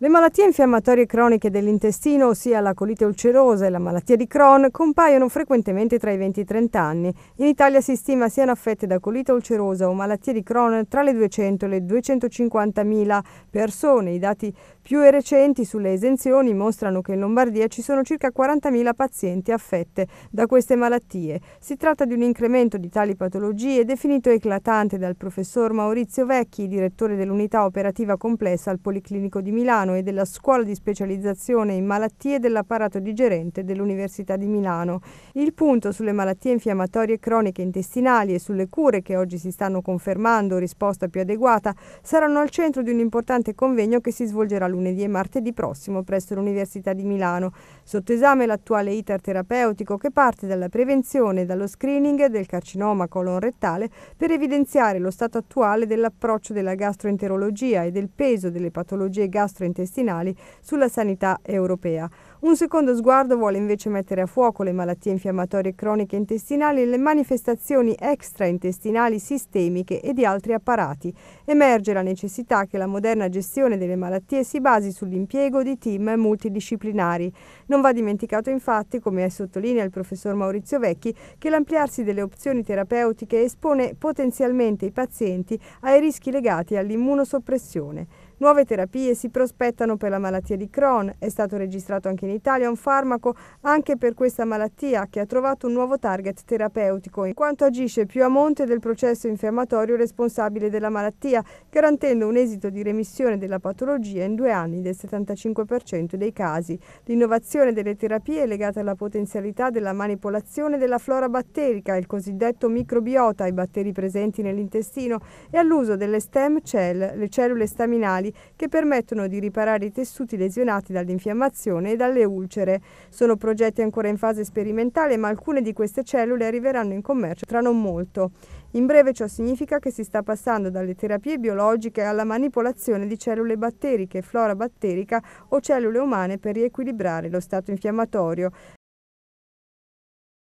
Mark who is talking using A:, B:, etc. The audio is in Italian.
A: Le malattie infiammatorie croniche dell'intestino, ossia la colite ulcerosa e la malattia di Crohn, compaiono frequentemente tra i 20 e i 30 anni. In Italia si stima siano affette da colite ulcerosa o malattie di Crohn tra le 200 e le 250.000 persone. I dati più recenti sulle esenzioni mostrano che in Lombardia ci sono circa 40.000 pazienti affette da queste malattie. Si tratta di un incremento di tali patologie definito eclatante dal professor Maurizio Vecchi, direttore dell'unità operativa complessa al Policlinico di Milano Milano e della Scuola di specializzazione in malattie dell'apparato digerente dell'Università di Milano. Il punto sulle malattie infiammatorie croniche intestinali e sulle cure che oggi si stanno confermando risposta più adeguata saranno al centro di un importante convegno che si svolgerà lunedì e martedì prossimo presso l'Università di Milano. Sotto esame l'attuale iter terapeutico che parte dalla prevenzione e dallo screening del carcinoma colon rettale per evidenziare lo stato attuale dell'approccio della gastroenterologia e del peso delle patologie gastrointestinali gastrointestinali sulla sanità europea. Un secondo sguardo vuole invece mettere a fuoco le malattie infiammatorie croniche intestinali e le manifestazioni extraintestinali sistemiche e di altri apparati. Emerge la necessità che la moderna gestione delle malattie si basi sull'impiego di team multidisciplinari. Non va dimenticato infatti, come sottolinea il professor Maurizio Vecchi, che l'ampliarsi delle opzioni terapeutiche espone potenzialmente i pazienti ai rischi legati all'immunosoppressione. Nuove terapie si prospettano per la malattia di Crohn. È stato registrato anche in Italia un farmaco anche per questa malattia che ha trovato un nuovo target terapeutico in quanto agisce più a monte del processo infiammatorio responsabile della malattia, garantendo un esito di remissione della patologia in due anni del 75% dei casi. L'innovazione delle terapie è legata alla potenzialità della manipolazione della flora batterica, il cosiddetto microbiota, i batteri presenti nell'intestino, e all'uso delle stem cell, le cellule staminali speciali che permettono di riparare i tessuti lesionati dall'infiammazione e dalle ulcere. Sono progetti ancora in fase sperimentale, ma alcune di queste cellule arriveranno in commercio tra non molto. In breve ciò significa che si sta passando dalle terapie biologiche alla manipolazione di cellule batteriche, flora batterica o cellule umane per riequilibrare lo stato infiammatorio.